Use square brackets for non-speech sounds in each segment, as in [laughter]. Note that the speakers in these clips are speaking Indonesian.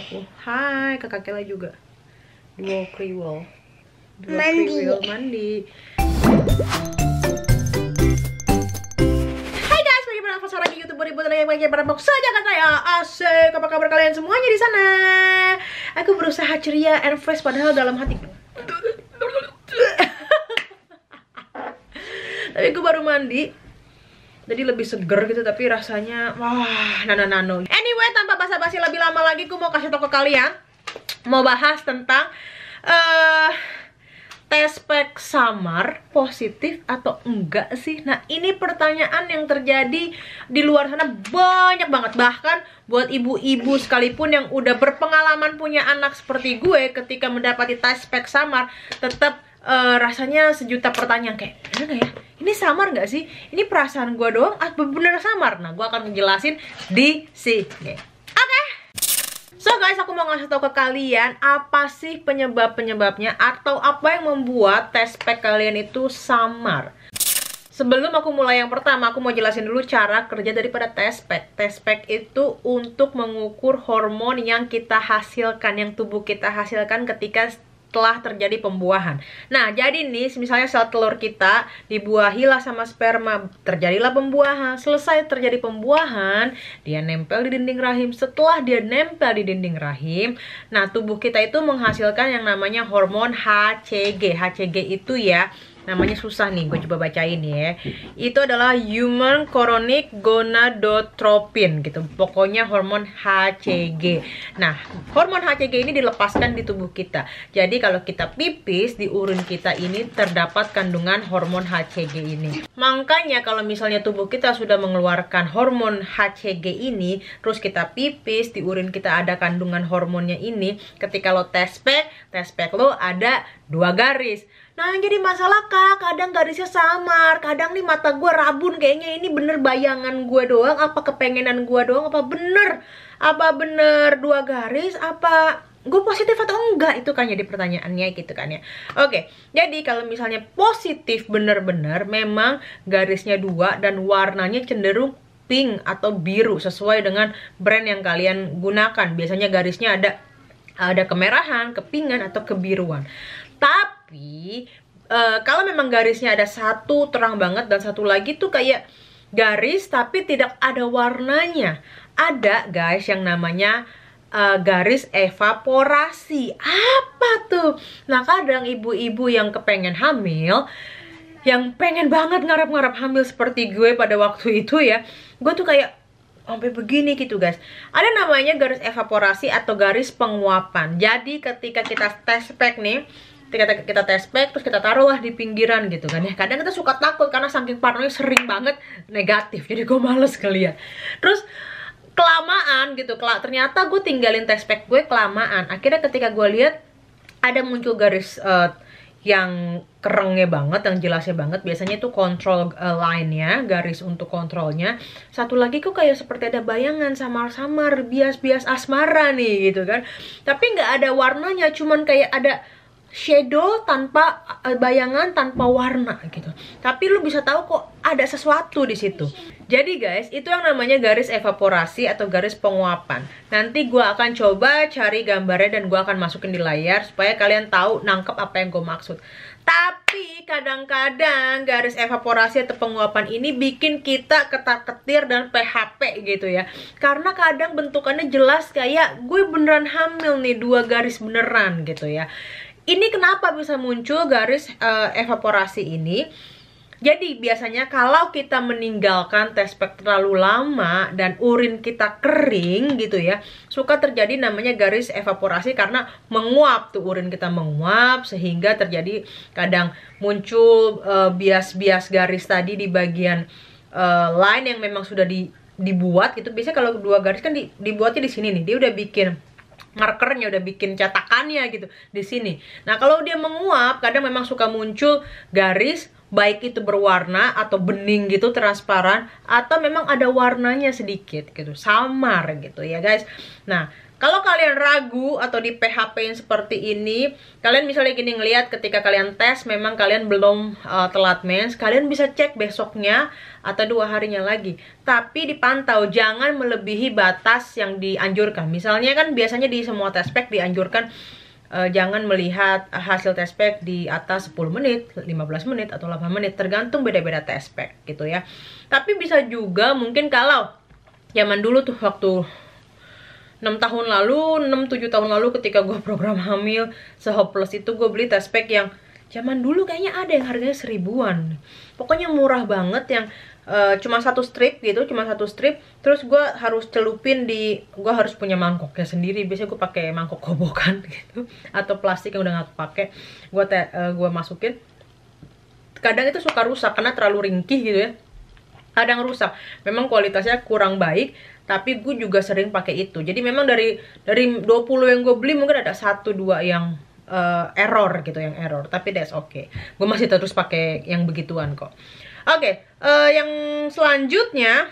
Oh hai kakak Kela juga duo kriwol dua mandi. mandi Hai guys, bagaimana apa lagi youtuber ibu dan yang bagaimana box saja kan saya asik apa kabar kalian semuanya di sana aku berusaha ceria and fresh padahal dalam hati [laughs] tapi aku baru mandi jadi lebih seger gitu tapi rasanya wah nano anyway, tanpa basa-basi lebih lama lagi, gue mau kasih tau ke kalian. Mau bahas tentang... Uh, eh, tes pack samar positif atau enggak sih? Nah ini pertanyaan yang terjadi di luar sana banyak banget Bahkan buat ibu-ibu sekalipun yang udah berpengalaman punya anak seperti gue Ketika mendapati tes pack samar tetap uh, rasanya sejuta pertanyaan kayak bener gak ya ini samar nggak sih ini perasaan gue doang atau ah, bener samar nah gue akan ngejelasin di sini So guys, aku mau ngasih tau ke kalian apa sih penyebab-penyebabnya atau apa yang membuat tes pack kalian itu samar. Sebelum aku mulai yang pertama, aku mau jelasin dulu cara kerja daripada tes pack. Tes pack itu untuk mengukur hormon yang kita hasilkan, yang tubuh kita hasilkan ketika telah terjadi pembuahan. Nah, jadi nih, misalnya sel telur kita dibuahilah sama sperma, terjadilah pembuahan. Selesai terjadi pembuahan, dia nempel di dinding rahim. Setelah dia nempel di dinding rahim, nah tubuh kita itu menghasilkan yang namanya hormon HCG. HCG itu ya namanya susah nih gue coba bacain ya itu adalah human chronic gonadotropin gitu pokoknya hormon HCG nah hormon HCG ini dilepaskan di tubuh kita jadi kalau kita pipis di urin kita ini terdapat kandungan hormon HCG ini makanya kalau misalnya tubuh kita sudah mengeluarkan hormon HCG ini terus kita pipis di urin kita ada kandungan hormonnya ini ketika lo tespek tespek lo ada dua garis Nah yang jadi masalah kak, kadang garisnya samar, kadang nih mata gue rabun kayaknya ini bener bayangan gue doang, apa kepengenan gue doang, apa bener, apa bener dua garis, apa gue positif atau enggak itu kan jadi pertanyaannya gitu kan ya oke jadi kalau misalnya positif bener-bener memang garisnya dua dan warnanya cenderung pink atau biru sesuai dengan brand yang kalian gunakan biasanya garisnya ada ada kemerahan kepingan atau kebiruan tapi tapi uh, kalau memang garisnya ada satu terang banget dan satu lagi tuh kayak garis tapi tidak ada warnanya ada guys yang namanya uh, garis evaporasi apa tuh nah kadang ibu-ibu yang kepengen hamil yang pengen banget ngarap-ngarap hamil seperti gue pada waktu [laughs] itu ya gue tuh kayak sampai begini gitu guys ada namanya garis evaporasi atau garis penguapan jadi ketika kita tes spek nih kita kita test pack terus kita taruh lah di pinggiran gitu kan ya kadang kita suka takut karena saking paranoid sering banget negatif jadi gue males kali ya terus kelamaan gitu kelak ternyata gue tinggalin test pack gue kelamaan akhirnya ketika gue lihat ada muncul garis uh, yang kerengnya banget, yang jelasnya banget biasanya itu control uh, eh, line ya garis untuk kontrolnya. Satu lagi kok kayak seperti ada bayangan samar-samar, bias-bias asmara nih gitu kan. Tapi nggak ada warnanya, cuman kayak ada shadow tanpa e, bayangan tanpa warna gitu. Tapi lu bisa tahu kok ada sesuatu di situ. Jadi guys, itu yang namanya garis evaporasi atau garis penguapan. Nanti gue akan coba cari gambarnya dan gue akan masukin di layar supaya kalian tahu nangkep apa yang gue maksud. Tapi kadang-kadang garis evaporasi atau penguapan ini bikin kita ketar-ketir dan PHP gitu ya. Karena kadang bentukannya jelas kayak gue beneran hamil nih dua garis beneran gitu ya. Ini kenapa bisa muncul garis uh, evaporasi ini? Jadi biasanya kalau kita meninggalkan tespek terlalu lama dan urin kita kering gitu ya, suka terjadi namanya garis evaporasi karena menguap tuh urin kita menguap sehingga terjadi kadang muncul eh, bias-bias uh, garis tadi di bagian uh, line yang memang sudah di, dibuat gitu. Biasanya kalau dua garis kan di, dibuatnya di sini nih, dia udah bikin markernya udah bikin cetakannya gitu di sini. Nah, kalau dia menguap, kadang memang suka muncul garis baik itu berwarna atau bening gitu transparan atau memang ada warnanya sedikit gitu samar gitu ya guys nah kalau kalian ragu atau di PHP seperti ini kalian misalnya gini ngelihat ketika kalian tes memang kalian belum uh, telat mens kalian bisa cek besoknya atau dua harinya lagi tapi dipantau jangan melebihi batas yang dianjurkan misalnya kan biasanya di semua tes pack dianjurkan uh, jangan melihat hasil test pack di atas 10 menit, 15 menit atau 8 menit tergantung beda-beda test pack gitu ya. Tapi bisa juga mungkin kalau zaman dulu tuh waktu 6 tahun lalu, 6-7 tahun lalu ketika gue [laughs] program hamil sehopeless itu gue beli test pack yang zaman dulu kayaknya ada yang harganya seribuan pokoknya murah banget yang uh, cuma satu strip gitu cuma satu strip terus gue harus celupin di gue harus punya mangkoknya sendiri biasanya gue pakai mangkok kobokan [laughs] gitu atau plastik yang udah gak pakai gue uh, eh, gua masukin kadang itu suka rusak karena terlalu ringkih gitu ya kadang rusak memang kualitasnya kurang baik tapi gue juga sering pakai itu jadi memang dari dari 20 yang gue beli mungkin ada satu dua yang uh, error gitu yang error tapi that's okay gue masih terus pakai yang begituan kok Oke, okay, uh, eh, yang selanjutnya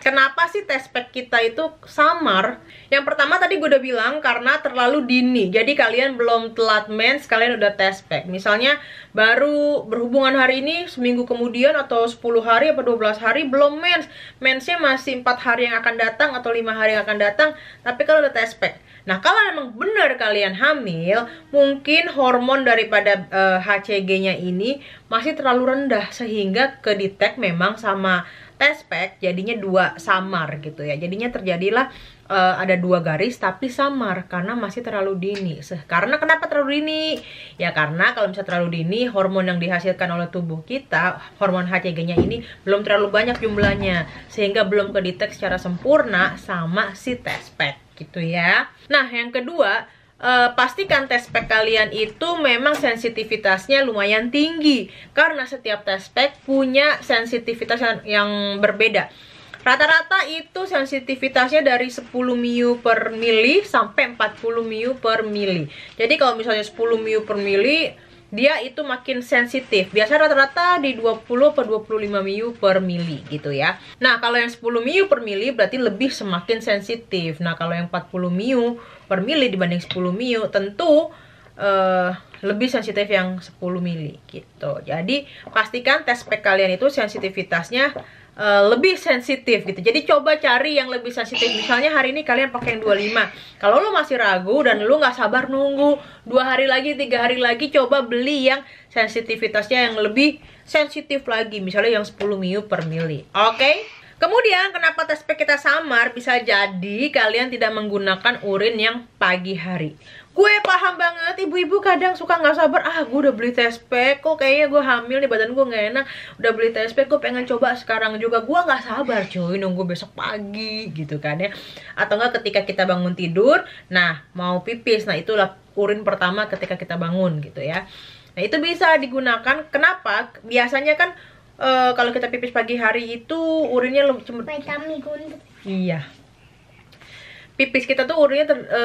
Kenapa sih test pack kita itu samar? Yang pertama tadi gue udah bilang karena terlalu dini. Jadi kalian belum telat mens, kalian udah test pack. Misalnya baru berhubungan hari ini, seminggu kemudian atau 10 hari atau 12 hari belum mens. Mensnya masih 4 hari yang akan datang atau 5 hari yang akan datang, tapi kalau udah test pack. Nah, kalau memang benar kalian hamil, mungkin hormon daripada uh, eh, HCG-nya ini masih terlalu rendah sehingga kedetek memang sama test pack jadinya dua samar gitu ya. Jadinya terjadilah uh, ada dua garis tapi samar karena masih terlalu dini. Karena kenapa terlalu dini? Ya karena kalau misalnya terlalu dini hormon yang dihasilkan oleh tubuh kita, hormon HCG-nya ini belum terlalu banyak jumlahnya sehingga belum kedetek secara sempurna sama si test pack gitu ya. Nah, yang kedua, Uh, pastikan test pack kalian itu memang sensitivitasnya lumayan tinggi karena setiap test pack punya sensitivitas yang, yang berbeda rata-rata itu sensitivitasnya dari 10 miu per mili sampai 40 miu per mili jadi kalau misalnya 10 miu per mili dia itu makin sensitif. Biasa rata-rata di 20 per 25 miu per mili gitu ya. Nah, kalau yang 10 miu per mili berarti lebih semakin sensitif. Nah, kalau yang 40 miu per mili dibanding 10 miu tentu uh, lebih sensitif yang 10 mili gitu. Jadi, pastikan tes spek kalian itu sensitivitasnya Eh, lebih sensitif gitu. Jadi coba cari yang lebih sensitif. Misalnya hari ini kalian pakai yang 25. Kalau lo masih ragu dan lo nggak sabar nunggu dua hari lagi, tiga hari lagi, coba beli yang sensitivitasnya yang lebih sensitif lagi. Misalnya yang 10 miu per mili. Oke? Okay? Kemudian kenapa tes p kita samar? Bisa jadi kalian tidak menggunakan urin yang pagi hari gue paham banget ibu-ibu kadang suka nggak sabar ah gue udah beli test pack kok kayaknya gue hamil nih badan gue nggak enak udah beli test pack pengen coba sekarang juga gue nggak sabar cuy nunggu besok pagi gitu kan ya atau enggak ketika kita bangun tidur nah mau pipis nah itulah urin pertama ketika kita bangun gitu ya nah itu bisa digunakan kenapa biasanya kan uh, kalau kita pipis pagi hari itu urinnya lebih cember. Iya, pipis kita tuh urinnya ter, e,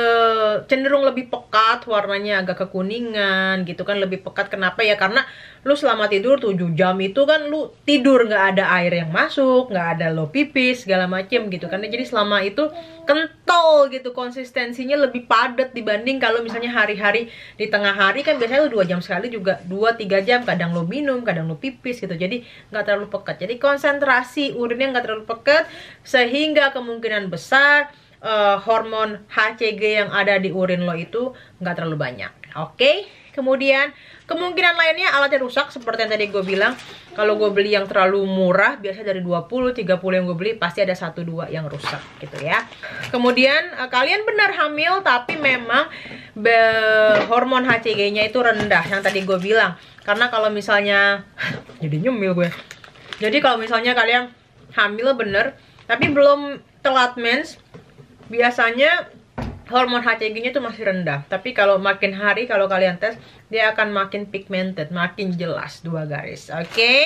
cenderung lebih pekat, warnanya agak kekuningan gitu kan, lebih pekat. Kenapa ya? Karena lu selama tidur 7 jam itu kan lu tidur nggak ada air yang masuk, nggak ada lo pipis segala macem gitu kan. Jadi selama itu kental gitu konsistensinya lebih padat dibanding kalau misalnya hari-hari di tengah hari kan biasanya lu 2 jam sekali juga dua tiga jam kadang lu minum, kadang lu pipis gitu. Jadi nggak terlalu pekat. Jadi konsentrasi urinnya nggak terlalu pekat sehingga kemungkinan besar uh, hormon HCG yang ada di urin lo itu nggak terlalu banyak. Oke? Okay? Kemudian kemungkinan lainnya alatnya rusak seperti yang tadi gue bilang kalau gue beli yang terlalu murah biasanya dari 20 30 yang gue beli pasti ada 1 2 yang rusak gitu ya. Kemudian uh, kalian benar hamil tapi memang hormon HCG-nya itu rendah yang tadi gue bilang. Karena kalau misalnya [laughs] jadi nyemil gue. Jadi kalau misalnya kalian hamil bener tapi belum telat mens biasanya hormon HCG-nya itu masih rendah. Tapi kalau makin hari kalau kalian tes, dia akan makin pigmented, makin jelas dua garis. Oke? Okay?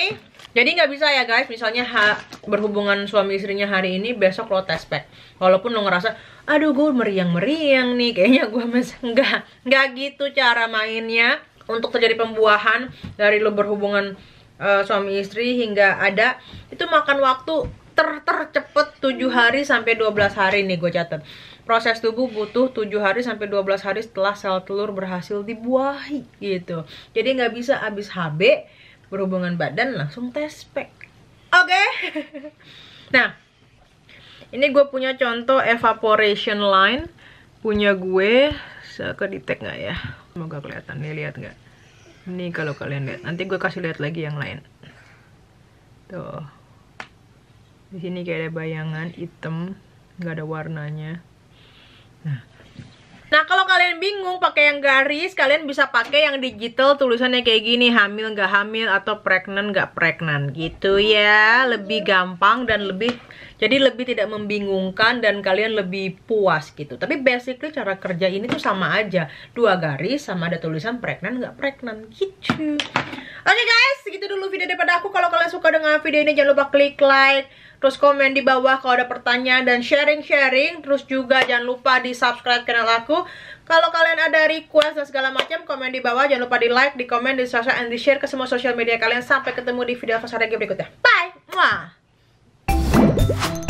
Jadi nggak bisa ya guys, misalnya ha berhubungan suami istrinya hari ini, besok lo tes pack. E Walaupun lo ngerasa, aduh gue meriang-meriang nih, kayaknya gue masih enggak. [laughs] Nggak gitu cara mainnya. Untuk terjadi pembuahan dari lo berhubungan uh, suami istri hingga ada, itu makan waktu ter tercepet 7 hmm. hari sampai 12 hari nih gue catat. Proses tubuh butuh 7 hari sampai 12 hari setelah sel telur berhasil dibuahi gitu. Jadi nggak bisa abis HB berhubungan badan langsung tes spek. Oke. Okay? [laughs] nah, ini gue punya contoh evaporation line punya gue. Ke detect nggak ya? Semoga kelihatan nih lihat nggak? Ini kalau kalian lihat, nanti gue kasih lihat lagi yang lain. Tuh di sini kayak ada bayangan hitam nggak ada warnanya nah Nah, kalau kalian bingung pakai yang garis, kalian bisa pakai yang digital tulisannya kayak gini, hamil nggak hamil atau pregnant nggak pregnant gitu ya. Lebih gampang dan lebih jadi lebih tidak membingungkan dan kalian lebih puas gitu. Tapi basically cara kerja ini tuh sama aja. Dua garis sama ada tulisan pregnant nggak pregnant gitu. Oke okay guys, segitu dulu video daripada aku. Kalau kalian suka dengan video ini jangan lupa klik like Terus komen di bawah kalau ada pertanyaan dan sharing-sharing. Terus juga jangan lupa di subscribe channel aku. Kalau kalian ada request dan segala macam, komen di bawah. Jangan lupa di like, di komen, di subscribe, and di share ke semua sosial media kalian. Sampai ketemu di video aku berikutnya. Bye! Mwah!